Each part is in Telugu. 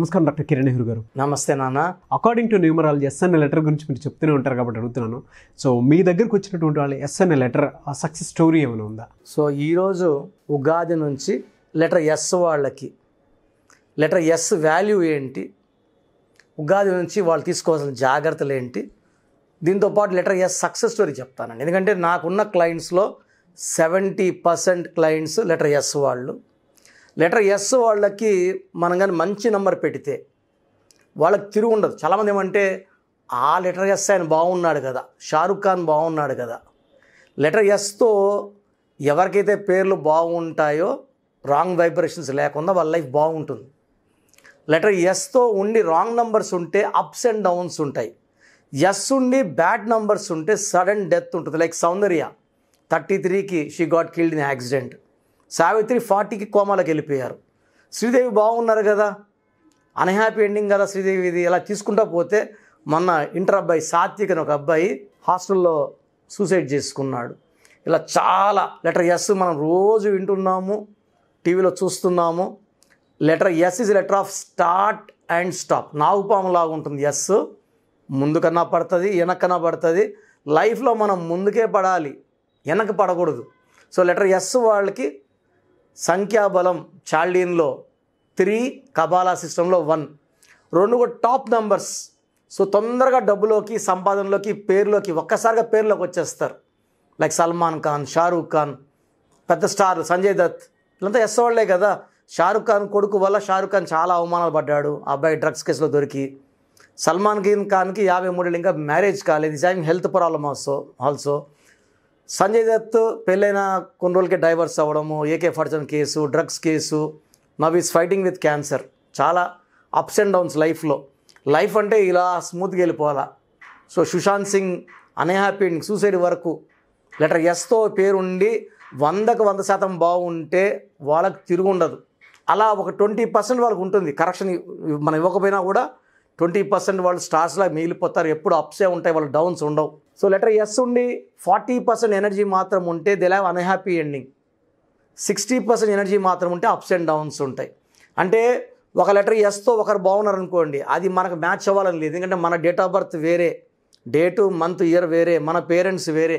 నమస్కారం డాక్టర్ కిరణ్ నెహ్రూ గారు నమస్తే నాన్న according to numerology S N A letter గురించి మీరు చెప్తూనే ఉంటారు కాబట్టి అడుగుతున్నాను సో మీ దగ్గరకు వచ్చినటువంటి వాళ్ళు ఎస్ఎన్ఎ లెటర్ ఆ సక్సెస్ స్టోరీ ఏమైనా ఉందా సో ఈరోజు ఉగాది నుంచి లెటర్ ఎస్ వాళ్ళకి లెటర్ ఎస్ వాల్యూ ఏంటి ఉగాది నుంచి వాళ్ళు తీసుకోవాల్సిన జాగ్రత్తలు ఏంటి దీంతోపాటు లెటర్ ఎస్ సక్సెస్ స్టోరీ చెప్తానండి ఎందుకంటే నాకున్న క్లయింట్స్లో seventy percent clients letter S వాళ్ళు లెటర్ ఎస్ వాళ్ళకి మనం కానీ మంచి నెంబర్ పెడితే వాళ్ళకి తిరుగు ఉండదు చాలామంది ఏమంటే ఆ లెటర్ ఎస్ ఆయన బాగున్నాడు కదా షారుఖ్ ఖాన్ బాగున్నాడు కదా లెటర్ ఎస్తో ఎవరికైతే పేర్లు బాగుంటాయో రాంగ్ వైబ్రేషన్స్ లేకుండా వాళ్ళ లైఫ్ బాగుంటుంది లెటర్ ఎస్తో ఉండి రాంగ్ నంబర్స్ ఉంటే అప్స్ అండ్ డౌన్స్ ఉంటాయి ఎస్ ఉండి బ్యాడ్ నంబర్స్ ఉంటే సడన్ డెత్ ఉంటుంది లైక్ సౌందర్య థర్టీ త్రీకి she got killed in accident Savitri ఫార్టీకి కోమాలకు వెళ్ళిపోయారు శ్రీదేవి బాగున్నారు కదా అన్హ్యాపీ ఎండింగ్ కదా శ్రీదేవి ఇది ఇలా తీసుకుంటా పోతే మొన్న ఇంటర్ అబ్బాయి సాత్విక్ అని ఒక అబ్బాయి హాస్టల్లో సూసైడ్ చేసుకున్నాడు ఇలా చాలా లెటర్ ఎస్ మనం రోజు వింటున్నాము టీవీలో చూస్తున్నాము letter S is letter of start and stop నాగుపాము లాగా ఉంటుంది ఎస్ ముందుకన్నా పడుతుంది వెనక్కన్నా పడుతుంది లైఫ్లో మనం ముందుకే పడాలి వెనక పడకూడదు సో లెటర్ ఎస్ వాళ్ళకి సంఖ్యాబలం చాల్డీన్లో త్రీ కబాలా సిస్టంలో వన్ రెండు కూడా టాప్ నంబర్స్ సో తొందరగా డబ్బులోకి సంపాదనలోకి పేర్లోకి ఒక్కసారిగా పేరులోకి వచ్చేస్తారు లైక్ సల్మాన్ ఖాన్ షారూఖ్ ఖాన్ పెద్ద స్టార్ సంజయ్ దత్ ఇదంతా ఎస్సవాళ్లే కదా షారూఖ్ ఖాన్ కొడుకు వల్ల షారూఖ్ ఖాన్ చాలా అవమానాలు పడ్డాడు అబ్బాయి డ్రగ్స్ కేసులో దొరికి సల్మాన్ ఖాన్ ఖాన్కి యాభై మూడేళ్ళు ఇంకా మ్యారేజ్ కాలేదు is health problem also also Sanjay Dutt పెళ్ళైన కొన్ని రోజులకే డైవర్స్ అవ్వడము ఏకే ఫర్జన్ case drugs case now is fighting with cancer చాలా అప్స్ అండ్ డౌన్స్ లైఫ్లో లైఫ్ అంటే ఇలా స్మూత్గా వెళ్ళిపోవాలా so Sushant Singh unhappy suicide వరకు లెటర్ ఎస్తో పేరుండి వందకు వంద శాతం బాగుంటే వాళ్ళకు తిరుగుండదు అలా ఒక ట్వంటీ పర్సెంట్ వాళ్ళకు ఉంటుంది కరెక్షన్ మనం ఇవ్వకపోయినా కూడా ట్వంటీ పర్సెంట్ వాళ్ళు స్టార్స్లా మిగిలిపోతారు ఎప్పుడు అప్సే ఉంటాయి వాళ్ళు డౌన్స్ ఉండవు సో లెటర్ ఎస్ ఉండి ఫార్టీ పర్సెంట్ ఎనర్జీ మాత్రం ఉంటే they have unhappy ending sixty percent energy మాత్రం ఉంటే అప్స్ అండ్ డౌన్స్ ఉంటాయి అంటే ఒక లెటర్ ఎస్తో ఒకరు బాగున్నారు అనుకోండి అది మనకు మ్యాచ్ అవ్వాలని లేదు ఎందుకంటే మన డేట్ ఆఫ్ బర్త్ వేరే డేటు మంత్ ఇయర్ వేరే మన పేరెంట్స్ వేరే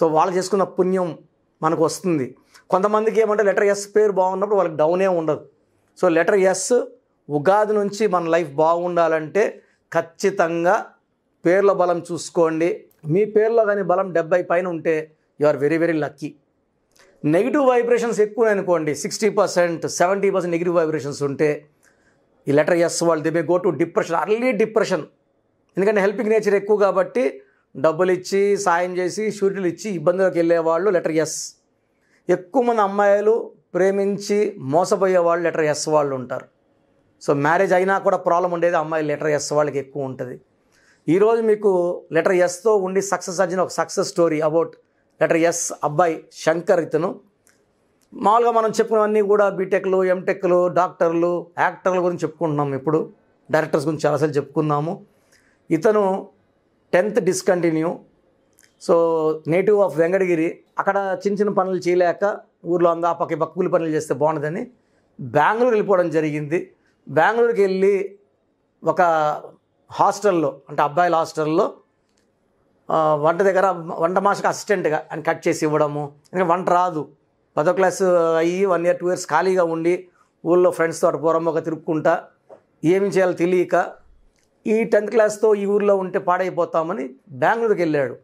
సో వాళ్ళు చేసుకున్న పుణ్యం మనకు వస్తుంది కొంతమందికి ఏమంటే లెటర్ ఎస్ పేరు బాగున్నప్పుడు వాళ్ళకి డౌనే ఉండదు సో లెటర్ ఎస్ ఉగాది నుంచి మన లైఫ్ బాగుండాలంటే ఖచ్చితంగా పేర్ల బలం చూసుకోండి మీ పేర్లో కానీ బలం డెబ్బై పైన ఉంటే you are very very lucky negative vibrations ఎక్కువ అనుకోండి sixty percent seventy percent negative vibrations ఉంటే ఈ లెటర్ ఎస్ వాళ్ళు they may go to depression early depression ఎందుకంటే హెల్పింగ్ నేచర్ ఎక్కువ కాబట్టి డబ్బులు ఇచ్చి సాయం చేసి షూరిటీలు ఇచ్చి ఇబ్బందులకు వెళ్ళే వాళ్ళు లెటర్ ఎస్ ఎక్కువ మంది అమ్మాయిలు ప్రేమించి మోసపోయే వాళ్ళు లెటర్ ఎస్ వాళ్ళు ఉంటారు సో మ్యారేజ్ అయినా కూడా ప్రాబ్లం ఉండేది అమ్మాయి లెటర్ ఎస్ వాళ్ళకి ఎక్కువ ఉంటుంది ఈరోజు మీకు లెటర్ ఎస్తో ఉండి సక్సెస్ అర్జున్ ఒక success story about letter S అబ్బాయి శంకర్ ఇతను మామూలుగా మనం చెప్పుకున్నవన్నీ కూడా బీటెక్లు ఎంటెక్లు డాక్టర్లు యాక్టర్ల గురించి చెప్పుకుంటున్నాం ఇప్పుడు డైరెక్టర్స్ గురించి చాలాసార్లు చెప్పుకున్నాము ఇతను tenth discontinue so native of Venkatagiri అక్కడ చిన్న చిన్న పనులు చేయలేక ఊర్లో అందా పక్క కూలి పనులు చేస్తే బాగుంటుందని బెంగళూరు వెళ్ళిపోవడం జరిగింది బెంగళూరుకి వెళ్ళి ఒక హాస్టల్లో అంటే అబ్బాయిల హాస్టల్లో వంట దగ్గర వంట మాస్టర్కి అసిస్టెంట్గా అని కట్ చేసి ఇవ్వడము ఎందుకంటే వంట రాదు పదో క్లాస్ అయ్యి వన్ ఇయర్ టూ ఇయర్స్ ఖాళీగా ఉండి ఊళ్ళో ఫ్రెండ్స్ తోట ఒక తిరుక్కుంటా ఏమి చేయాలో తెలియక ఈ టెన్త్ క్లాస్తో ఈ ఊర్లో ఉంటే పాడైపోతామని బెంగళూరుకి వెళ్ళాడు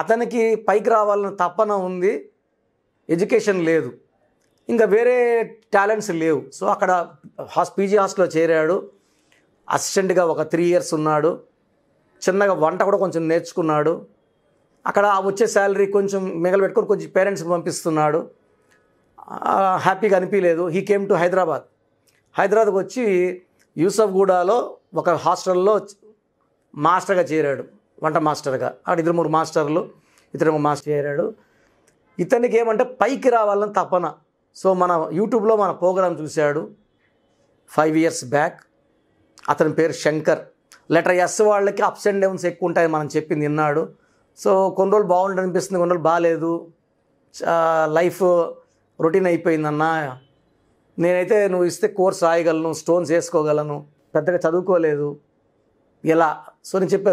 అతనికి పైకి రావాలని తప్పన ఉంది ఎడ్యుకేషన్ లేదు ఇంకా వేరే టాలెంట్స్ లేవు సో అక్కడ హాస్ పీజీ హాస్టల్లో చేరాడు అసిస్టెంట్గా ఒక త్రీ ఇయర్స్ ఉన్నాడు చిన్నగా వంట కూడా కొంచెం నేర్చుకున్నాడు అక్కడ వచ్చే శాలరీ కొంచెం మిగలబెట్టుకొని కొంచెం పేరెంట్స్ పంపిస్తున్నాడు హ్యాపీగా అనిపించలేదు హీ కేమ్ టు హైదరాబాద్ హైదరాబాద్కి వచ్చి యూసఫ్గూడలో ఒక హాస్టల్లో మాస్టర్గా చేరాడు వంట మాస్టర్గా అక్కడ ఇద్దరు మూడు మాస్టర్లు ఇద్దరు మాస్టర్ చేరాడు ఇతనికి ఏమంటే పైకి రావాలని తపన సో మన యూట్యూబ్లో మన ప్రోగ్రాం చూశాడు ఫైవ్ ఇయర్స్ బ్యాక్ అతని పేరు శంకర్ లెటర్ ఎస్ వాళ్ళకి అప్స్ అండ్ డౌన్స్ ఎక్కువ ఉంటాయని మనం చెప్పింది విన్నాడు సో కొన్ని రోజులు బాగుండి అనిపిస్తుంది కొన్ని రోజులు బాగాలేదు లైఫ్ రొటీన్ అయిపోయిందన్నా నేనైతే నువ్వు ఇస్తే కోర్స్ రాయగలను స్టోన్స్ వేసుకోగలను పెద్దగా చదువుకోలేదు ఇలా సో నేను చెప్పే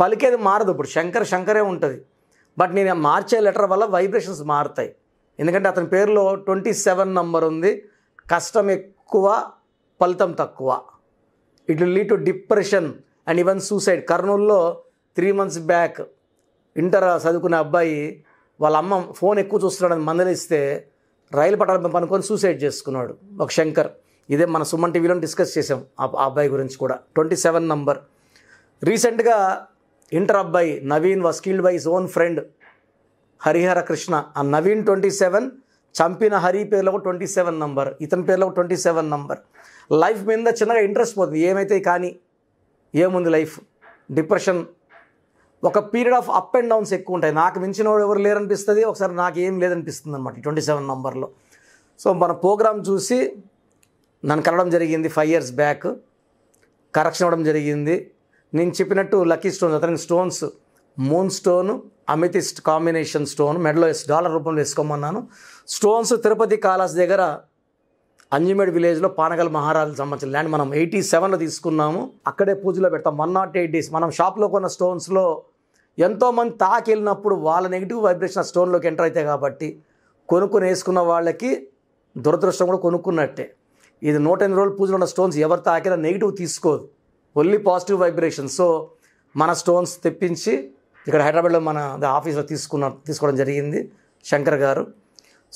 పలికేది మారదు ఇప్పుడు శంకర్ శంకరే ఉంటుంది బట్ నేను మార్చే లెటర్ వల్ల వైబ్రేషన్స్ మారుతాయి ఎందుకంటే అతని పేరులో ట్వంటీ సెవెన్ నంబర్ ఉంది కష్టం ఎక్కువ ఫలితం తక్కువ it will lead to depression and even suicide కర్నూల్లో త్రీ మంత్స్ బ్యాక్ ఇంటర్ చదువుకునే అబ్బాయి వాళ్ళ అమ్మ ఫోన్ ఎక్కువ చూస్తున్నాడని మందలిస్తే రైలు పట్టాల పనుకొని సూసైడ్ చేసుకున్నాడు ఒక శంకర్ ఇదే మన సుమన్ టీవీలో డిస్కస్ చేసాం ఆ అబ్బాయి గురించి కూడా ట్వంటీ సెవెన్ నంబర్ రీసెంట్గా ఇంటర్ అబ్బాయి Naveen was killed by his own friend Harihara Krishna ఆ నవీన్ ట్వంటీ సెవెన్ చంపిన హరి పేర్లో ఒక ట్వంటీ సెవెన్ నంబర్ ఇతని పేర్లకు ఒక ట్వంటీ సెవెన్ నంబర్ లైఫ్ మీద చిన్నగా ఇంట్రెస్ట్ పోతుంది ఏమైతే కానీ ఏముంది లైఫ్ డిప్రెషన్ ఒక period of up and downs ఎక్కువ ఉంటాయి నాకు మించిన వాడు ఎవరు లేరనిపిస్తుంది ఒకసారి నాకు ఏం లేదనిపిస్తుంది అనమాట ట్వంటీ సెవెన్ నంబర్లో సో మన ప్రోగ్రామ్ చూసి నన్ను కలవడం జరిగింది ఫైవ్ ఇయర్స్ బ్యాక్ కరెక్షన్ అవ్వడం జరిగింది నేను చెప్పినట్టు లక్కీ స్టోన్స్ అతనికి stones moon stone amethyst combination stone మెడలో డాలర్ రూపంలో వేసుకోమన్నాను స్టోన్స్ తిరుపతి కాలాస్ దగ్గర అంజిమేడ్ విలేజ్లో పానగల్ మహారాజు సంబంధించిన ల్యాండ్ మనం ఎయిటీ సెవెన్లో తీసుకున్నాము అక్కడే పూజలో పెడతాం వన్ నాట్ ఎయిట్ డేస్ మనం షాప్లో కొన్న స్టోన్స్లో ఎంతోమంది తాకి వెళ్ళినప్పుడు వాళ్ళ నెగిటివ్ వైబ్రేషన్ ఆ స్టోన్లోకి ఎంటర్ అవుతాయి కాబట్టి కొనుక్కుని వేసుకున్న వాళ్ళకి దురదృష్టం కూడా కొనుక్కున్నట్టే ఇది నూట ఎనిమిది రోజులు పూజలో ఉన్న స్టోన్స్ ఎవరు తాకినా నెగిటివ్ తీసుకోదు ఓన్లీ పాజిటివ్ వైబ్రేషన్ సో మన స్టోన్స్ తెప్పించి ఇక్కడ హైదరాబాద్లో మన ఆఫీస్లో తీసుకున్న తీసుకోవడం జరిగింది శంకర్ గారు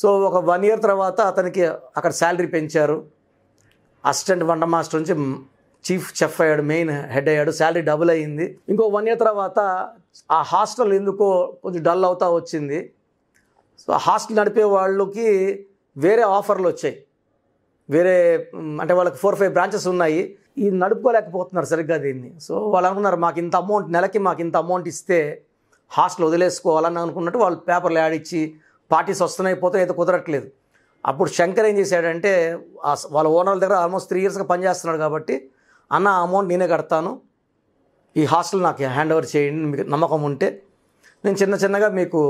సో ఒక వన్ ఇయర్ తర్వాత అతనికి అక్కడ శాలరీ పెంచారు అసిస్టెంట్ వంట మాస్టర్ నుంచి చీఫ్ చెఫ్ అయ్యాడు మెయిన్ హెడ్ అయ్యాడు శాలరీ డబుల్ అయ్యింది ఇంకో వన్ ఇయర్ తర్వాత ఆ హాస్టల్ ఎందుకో కొంచెం డల్ అవుతా వచ్చింది సో హాస్టల్ నడిపే వాళ్ళకి వేరే ఆఫర్లు వచ్చాయి వేరే అంటే వాళ్ళకి ఫోర్ ఫైవ్ బ్రాంచెస్ ఉన్నాయి ఇది నడుపుకోలేకపోతున్నారు సరిగ్గా దీన్ని సో వాళ్ళు అనుకున్నారు మాకు ఇంత అమౌంట్ నెలకి మాకు ఇంత అమౌంట్ ఇస్తే హాస్టల్ వదిలేసుకోవాలని అనుకున్నట్టు వాళ్ళు పేపర్లు యాడ్ ఇచ్చి పార్టీస్ వస్తున్నాయి పోతే అయితే కుదరట్లేదు అప్పుడు శంకర్ ఏం చేశాడంటే వాళ్ళ ఓనర్ల దగ్గర ఆల్మోస్ట్ త్రీ ఇయర్స్గా పనిచేస్తున్నాడు కాబట్టి అన్న అమౌంట్ నేనే కడతాను ఈ హాస్టల్ నాకు హ్యాండ్ ఓవర్ చేయండి మీకు నమ్మకం ఉంటే నేను చిన్న చిన్నగా మీకు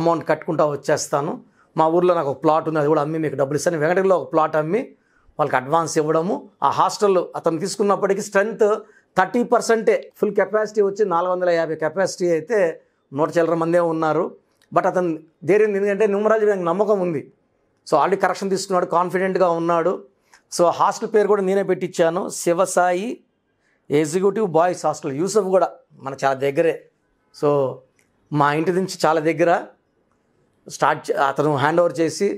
అమౌంట్ కట్టుకుంటా వచ్చేస్తాను మా ఊర్లో నాకు ఒక ప్లాట్ ఉంది అది కూడా అమ్మి మీకు డబ్బులు ఇస్తాను వెంకటగిరిలో ఒక ప్లాట్ అమ్మి వాళ్ళకి అడ్వాన్స్ ఇవ్వడము ఆ హాస్టల్ అతను తీసుకున్నప్పటికీ స్ట్రెంగ్త్ థర్టీ పర్సెంటే ఫుల్ కెపాసిటీ వచ్చి నాలుగు వందల యాభై కెపాసిటీ అయితే నూట చిల్లర మందే ఉన్నారు బట్ అతను దేరింది ఎందుకంటే నిమ్మరాజు నాకు నమ్మకం ఉంది సో ఆల్రెడీ కరెక్షన్ తీసుకున్నాడు కాన్ఫిడెంట్గా ఉన్నాడు సో హాస్టల్ పేరు కూడా నేనే పెట్టించాను Shivasai executive boys hostel Yusuf కూడా మన చాలా దగ్గరే సో మా ఇంటి నుంచి చాలా దగ్గర స్టార్ట్ అతను హ్యాండ్ ఓవర్ చేసి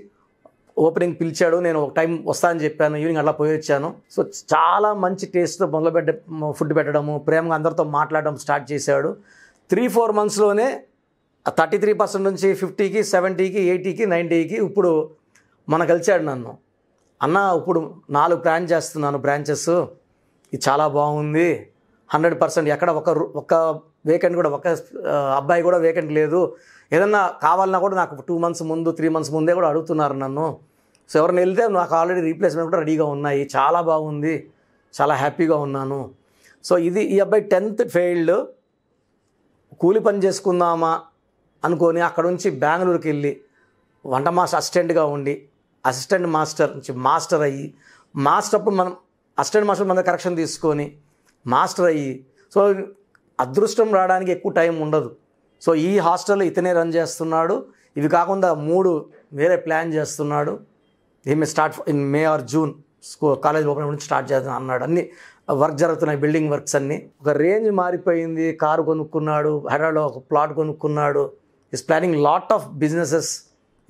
ఓపెనింగ్ పిలిచాడు నేను ఒక టైం వస్తా అని చెప్పాను ఈవినింగ్ అలా పోయి వచ్చాను సో చాలా మంచి టేస్ట్తో మొదలుపెట్ట ఫుడ్ పెట్టడము ప్రేమగా అందరితో మాట్లాడడం స్టార్ట్ చేశాడు త్రీ ఫోర్ మంత్స్లోనే థర్టీ త్రీ పర్సెంట్ నుంచి ఫిఫ్టీకి సెవెంటీకి ఎయిటీకి నైంటీకి ఇప్పుడు మన కలిచాడు నన్ను అన్న ఇప్పుడు నాలుగు ప్లాన్ చేస్తున్నాను బ్రాంచెస్ ఇది చాలా బాగుంది హండ్రెడ్ పర్సెంట్ ఎక్కడ ఒక ఒక వేకెంట్ కూడా ఒక అబ్బాయి కూడా వేకెంట్ లేదు ఏదన్నా కావాలన్నా కూడా నాకు టూ మంత్స్ ముందు త్రీ మంత్స్ ముందే కూడా అడుగుతున్నారు నన్ను సో ఎవరిని వెళ్తే నాకు ఆల్రెడీ రీప్లేస్మెంట్ కూడా రెడీగా ఉన్నాయి చాలా బాగుంది చాలా హ్యాపీగా ఉన్నాను సో ఇది ఈ అబ్బాయి టెన్త్ ఫెయిల్డ్ కూలి పని చేసుకుందామా అనుకొని అక్కడ నుంచి బెంగళూరుకి వెళ్ళి వంట మాస్టర్ అసిస్టెంట్గా ఉండి అసిస్టెంట్ మాస్టర్ నుంచి మాస్టర్ అయ్యి మాస్టర్ అప్పుడు మనం అసిస్టెంట్ మాస్టర్ మన కరెక్షన్ తీసుకొని మాస్టర్ అయ్యి సో అదృష్టం రావడానికి ఎక్కువ టైం ఉండదు సో ఈ హాస్టల్లో ఇతనే రన్ చేస్తున్నాడు ఇవి కాకుండా మూడు వేరే ప్లాన్ చేస్తున్నాడు a May start in May or June స్కూ కాలేజ్ ఓపెన్ నుంచి స్టార్ట్ చేద్దాం అన్నాడు అన్ని వర్క్ జరుగుతున్నాయి బిల్డింగ్ వర్క్స్ అన్నీ ఒక రేంజ్ మారిపోయింది కారు కొనుక్కున్నాడు హైదరాబాద్లో ఒక ప్లాట్ కొనుక్కున్నాడు is planning lot of businesses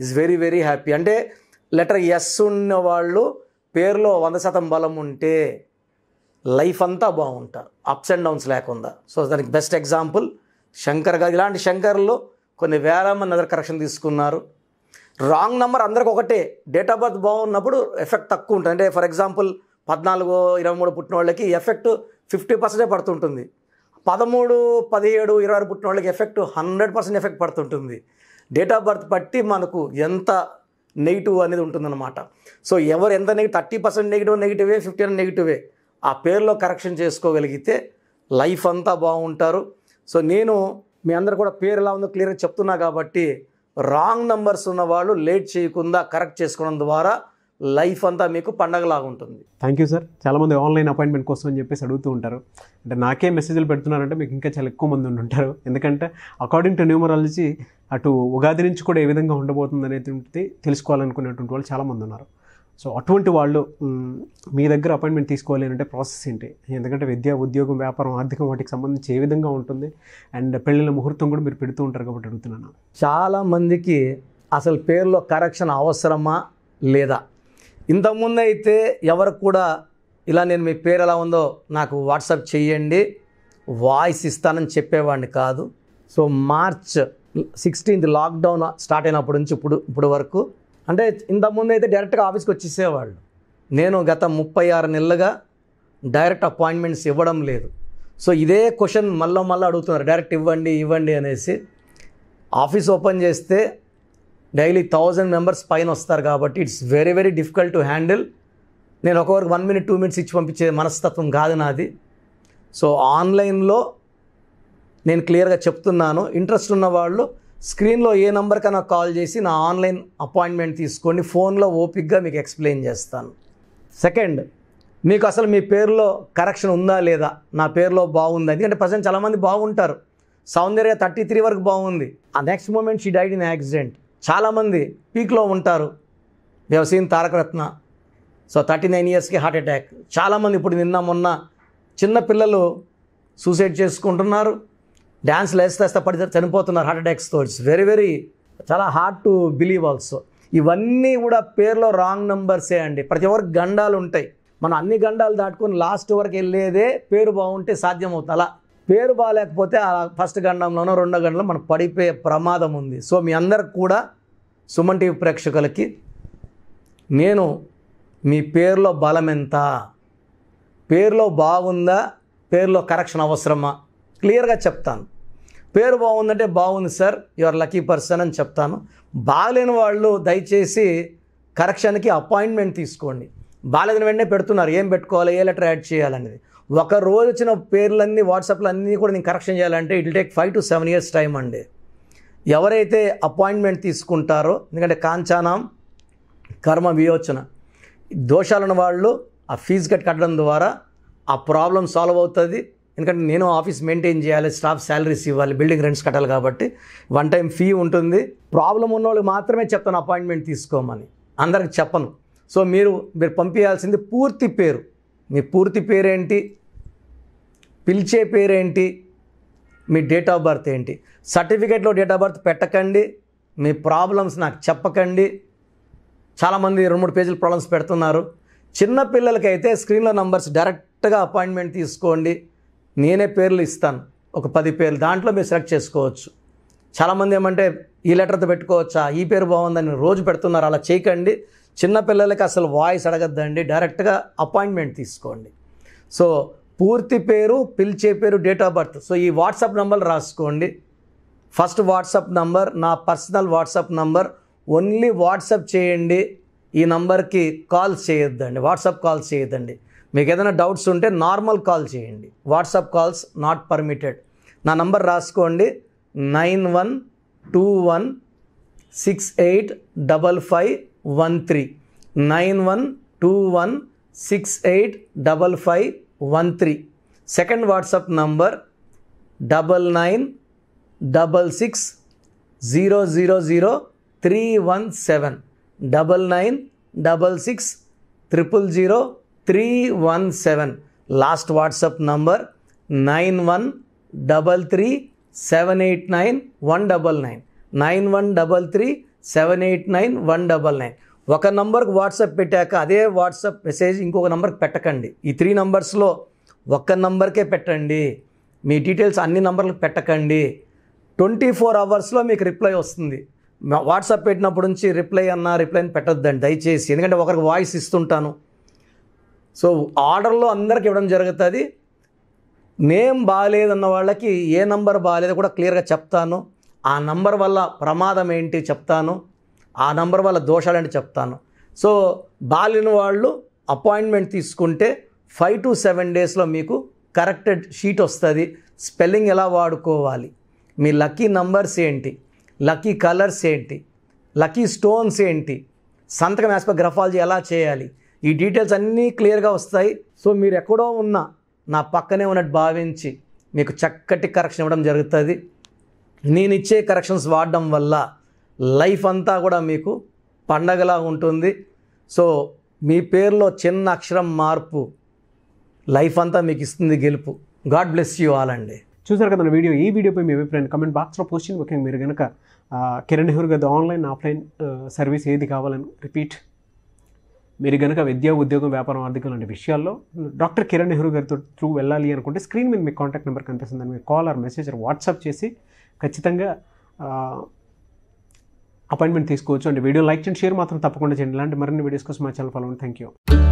is very very happy అంటే లెటర్ ఎస్ ఉన్న వాళ్ళు పేరులో వంద శాతం బలం ఉంటే లైఫ్ అంతా బాగుంటారు అప్స్ అండ్ డౌన్స్ లేకుండా సో దానికి బెస్ట్ ఎగ్జాంపుల్ శంకర్ గారు ఇలాంటి శంకర్లు కొన్ని వేల మంది అదర్ కరెక్షన్ తీసుకున్నారు రాంగ్ నెంబర్ అందరికి ఒకటే డేట్ ఆఫ్ బర్త్ బాగున్నప్పుడు ఎఫెక్ట్ తక్కువ ఉంటుంది అంటే ఫర్ ఎగ్జాంపుల్ పద్నాలుగో ఇరవై మూడు పుట్టిన వాళ్ళకి ఎఫెక్ట్ ఫిఫ్టీ పర్సెంటే పడుతుంటుంది పదమూడు పదిహేడు ఇరవై ఆరు పుట్టిన వాళ్ళకి ఎఫెక్ట్ హండ్రెడ్ పర్సెంట్ ఎఫెక్ట్ పడుతుంటుంది డేట్ ఆఫ్ బర్త్ బట్టి మనకు ఎంత నెగిటివ్ అనేది ఉంటుందన్నమాట సో ఎవరు ఎంత నెగిటివ్ థర్టీ పర్సెంట్ నెగిటివ్ నెగిటివే ఫిఫ్టీ నెగిటివే ఆ పేరులో కరెక్షన్ చేసుకోగలిగితే లైఫ్ అంతా బాగుంటారు సో నేను మీ అందరు కూడా పేరు ఎలా ఉందో క్లియర్గా చెప్తున్నా కాబట్టి రాంగ్ నంబర్స్ ఉన్నవాళ్ళు లేట్ చేయకుండా కరెక్ట్ చేసుకోవడం ద్వారా లైఫ్ అంతా మీకు పండగలాగా ఉంటుంది థ్యాంక్ యూ సార్ చాలామంది ఆన్లైన్ అపాయింట్మెంట్ కోసం అని చెప్పేసి అడుగుతూ ఉంటారు అంటే నాకే మెసేజ్లు పెడుతున్నారంటే మీకు ఇంకా చాలా ఎక్కువ మంది ఉంటారు ఎందుకంటే అకార్డింగ్ టు న్యూమరాలజీ అటు ఉగాది నుంచి కూడా ఏ విధంగా ఉండబోతుంది అనేది తెలుసుకోవాలనుకునేటువంటి వాళ్ళు చాలామంది ఉన్నారు సో అటువంటి వాళ్ళు మీ దగ్గర అపాయింట్మెంట్ తీసుకోవాలి అంటే ప్రాసెస్ ఏంటి ఎందుకంటే విద్య ఉద్యోగం వ్యాపారం ఆర్థికం వాటికి సంబంధించి ఏ విధంగా ఉంటుంది అండ్ పెళ్ళిళ్ళ ముహూర్తం కూడా మీరు పెడుతూ ఉంటారు కాబట్టి అడుగుతున్నాను చాలామందికి అసలు పేర్లో కరెక్షన్ అవసరమా లేదా ఇంతకుముందు అయితే ఎవరికి కూడా ఇలా నేను మీ పేరు ఎలా ఉందో నాకు వాట్సాప్ చేయండి వాయిస్ ఇస్తానని చెప్పేవాడిని కాదు so March sixteenth lockdown start అయినప్పటి నుంచి ఇప్పుడు ఇప్పుడు వరకు అంటే ఇంతకుముందు అయితే డైరెక్ట్గా ఆఫీస్కి వచ్చేసేవాళ్ళు నేను గత ముప్పై ఆరు నెలలుగా డైరెక్ట్ అపాయింట్మెంట్స్ ఇవ్వడం లేదు సో ఇదే క్వశ్చన్ మళ్ళీ మళ్ళీ అడుగుతున్నారు డైరెక్ట్ ఇవ్వండి ఇవ్వండి అనేసి ఆఫీస్ ఓపెన్ చేస్తే డైలీ థౌజండ్ మెంబర్స్ పైన వస్తారు కాబట్టి it's very very difficult to handle నేను ఒకవరకు వన్ మినిట్ టూ మినిట్స్ ఇచ్చి పంపించే మనస్తత్వం కాదు నాది సో ఆన్లైన్లో నేను క్లియర్గా చెప్తున్నాను ఇంట్రెస్ట్ ఉన్నవాళ్ళు స్క్రీన్లో ఏ నెంబర్కి నాకు కాల్ చేసి నా ఆన్లైన్ అపాయింట్మెంట్ తీసుకోండి ఫోన్లో ఓపిక్గా మీకు ఎక్స్ప్లెయిన్ చేస్తాను సెకండ్ మీకు అసలు మీ పేరులో కరెక్షన్ ఉందా లేదా నా పేరులో బాగుంది ఎందుకంటే ప్రజెంట్ చాలామంది బాగుంటారు సౌందర్య థర్టీ త్రీ వరకు బాగుంది ఆ next moment she died in accident చాలామంది పీక్లో ఉంటారు వ్యవసాయం తారకరత్న సో థర్టీ నైన్ ఇయర్స్కి హార్ట్ అటాక్ చాలామంది ఇప్పుడు నిన్న మొన్న చిన్న పిల్లలు సూసైడ్ చేసుకుంటున్నారు డ్యాన్స్ లేస్తేస్తే పడి చనిపోతున్నారు హార్ట్ అటాక్స్తో ఇట్స్ వెరీ వెరీ చాలా హార్డ్ టు బిలీవ్ ఆల్సో ఇవన్నీ కూడా పేర్లో రాంగ్ నెంబర్సే అండి ప్రతి ఒక్కరికి గండాలు ఉంటాయి మనం అన్ని గండాలు దాటుకొని లాస్ట్ వరకు వెళ్ళేదే పేరు బాగుంటే సాధ్యమవుతుంది అలా పేరు బాగాలేకపోతే ఆ ఫస్ట్ గండంలోనో రెండో గండంలో మనం పడిపోయే ప్రమాదం ఉంది సో మీ అందరికి కూడా సుమన్ టీవీ ప్రేక్షకులకి నేను మీ పేరులో బలం ఎంత పేరులో బాగుందా పేరులో కరెక్షన్ అవసరమా క్లియర్గా చెప్తాను పేరు బాగుందంటే బాగుంది సార్ యువర్ లక్కీ పర్సన్ అని చెప్తాను బాగలేని వాళ్ళు దయచేసి కరెక్షన్కి అపాయింట్మెంట్ తీసుకోండి బాగాలేదని వెంటనే పెడుతున్నారు ఏం పెట్టుకోవాలి ఏ లెటర్ యాడ్ చేయాలనేది ఒక రోజు వచ్చిన పేర్లన్నీ వాట్సాప్లు అన్నీ కూడా నేను కరెక్షన్ చేయాలంటే it take five to seven years time అండి ఎవరైతే అపాయింట్మెంట్ తీసుకుంటారో ఎందుకంటే కాంచానం కర్మ వియోచన దోషాలను వాళ్ళు ఆ ఫీజు కట్ కట్టడం ద్వారా ఆ ప్రాబ్లం సాల్వ్ అవుతుంది ఎందుకంటే నేను ఆఫీస్ మెయింటైన్ చేయాలి స్టాఫ్ శాలరీస్ ఇవ్వాలి బిల్డింగ్ రెంట్స్ కట్టాలి కాబట్టి వన్ టైం ఫీ ఉంటుంది ప్రాబ్లం ఉన్నోళ్ళు మాత్రమే చెప్తాను అపాయింట్మెంట్ తీసుకోమని అందరికి చెప్పను సో మీరు మీరు పంపించాల్సింది పూర్తి పేరు మీ పూర్తి పేరేంటి పిలిచే పేరేంటి మీ డేట్ ఆఫ్ బర్త్ ఏంటి సర్టిఫికేట్లో డేట్ ఆఫ్ బర్త్ పెట్టకండి మీ ప్రాబ్లమ్స్ నాకు చెప్పకండి చాలామంది రెండు మూడు పేజీల ప్రాబ్లమ్స్ పెడుతున్నారు చిన్న పిల్లలకైతే స్క్రీన్లో నంబర్స్ డైరెక్ట్గా అపాయింట్మెంట్ తీసుకోండి నేనే పేర్లు ఇస్తాను ఒక పది పేర్లు దాంట్లో మీరు సెలెక్ట్ చేసుకోవచ్చు చాలామంది ఏమంటే ఈ లెటర్తో పెట్టుకోవచ్చా ఈ పేరు బాగుందని రోజు పెడుతున్నారు అలా చేయకండి చిన్నపిల్లలకి అసలు వాయిస్ అడగద్దండి డైరెక్ట్గా అపాయింట్మెంట్ తీసుకోండి సో పూర్తి పేరు పిలిచే పేరు డేట్ ఆఫ్ బర్త్ సో ఈ వాట్సాప్ నెంబర్ రాసుకోండి ఫస్ట్ వాట్సాప్ నంబర్ నా personal WhatsApp number only WhatsApp చేయండి ఈ నంబర్కి కాల్ చేయొద్దండి వాట్సాప్ కాల్ చేయొద్దండి మీకు ఏదైనా డౌట్స్ ఉంటే నార్మల్ కాల్ చేయండి వాట్సాప్ కాల్స్ నాట్ పర్మిటెడ్ నా నంబర్ రాసుకోండి nine one two one six eight double five one three nine one two one six eight double five one three second WhatsApp number double nine double six zero zero zero three one seven double nine double six triple zero three one seven last WhatsApp number nine one double three seven eight nine one double nine nine one double three seven eight nine one double nine ఒక నంబర్కి వాట్సాప్ పెట్టాక అదే వాట్సాప్ మెసేజ్ ఇంకొక నంబర్కి పెట్టకండి ఈ త్రీ నంబర్స్లో ఒక్క నంబర్కే పెట్టండి మీ డీటెయిల్స్ అన్ని నంబర్లకు పెట్టకండి ట్వంటీ ఫోర్ అవర్స్లో మీకు రిప్లై వస్తుంది వాట్సాప్ పెట్టినప్పటి నుంచి రిప్లై అన్న అని పెట్టద్దండి దయచేసి ఎందుకంటే ఒకరికి వాయిస్ ఇస్తుంటాను సో ఆర్డర్లో అందరికి ఇవ్వడం జరుగుతుంది నేమ్ బాగాలేదన్న వాళ్ళకి ఏ నంబర్ బాగాలేదు కూడా క్లియర్గా చెప్తాను ఆ నంబర్ వల్ల ప్రమాదం ఏంటి చెప్తాను ఆ నంబర్ వల్ల దోషాలు ఏంటి చెప్తాను సో బాలిన వాళ్ళు అపాయింట్మెంట్ తీసుకుంటే ఫైవ్ టు సెవెన్ డేస్లో మీకు కరెక్టెడ్ షీట్ వస్తుంది స్పెల్లింగ్ ఎలా వాడుకోవాలి మీ లక్కీ నంబర్స్ ఏంటి లక్కీ కలర్స్ ఏంటి లక్కీ స్టోన్స్ ఏంటి సంతకం యాస్ప గ్రఫాలజీ ఎలా చేయాలి ఈ డీటెయిల్స్ అన్నీ క్లియర్గా వస్తాయి సో మీరు ఎక్కడో ఉన్న నా పక్కనే ఉన్నట్టు భావించి మీకు చక్కటి కరెక్షన్ ఇవ్వడం జరుగుతుంది నేను ఇచ్చే కరెక్షన్స్ వాడడం వల్ల లైఫ్ అంతా కూడా మీకు పండగలా ఉంటుంది సో మీ పేరులో చిన్న అక్షరం మార్పు లైఫ్ అంతా మీకు ఇస్తుంది గెలుపు గాడ్ బ్లెస్ యూ ఆల్ అండి చూసారు కదా వీడియో ఈ వీడియోపై మీ అభిప్రాయం కమెంట్ బాక్స్లో పోస్ట్ చేయండి ముఖ్యంగా మీరు కనుక కిరణ్ హెహూర్ గారి ఆన్లైన్ ఆఫ్లైన్ సర్వీస్ ఏది కావాలని రిపీట్ మీరు కనుక విద్య ఉద్యోగం వ్యాపారం ఆర్థికం లాంటి విషయాల్లో డాక్టర్ కిరణ్ నెహ్రూ గారితో త్రూ వెళ్ళాలి అనుకుంటే స్క్రీన్ మీద మీ కాంటాక్ట్ నెంబర్ కనిపిస్తుందని మీరు కాల్ ఆర్ మెసేజ్ వాట్సాప్ చేసి ఖచ్చితంగా అపాయింట్మెంట్ తీసుకోవచ్చు అంటే వీడియో లైక్ అండ్ షేర్ మాత్రం తప్పకుండా చేయండి ఇలాంటి మరిన్ని వీడియోస్ కోసం మా ఛానల్ ఫాలో థ్యాంక్ యూ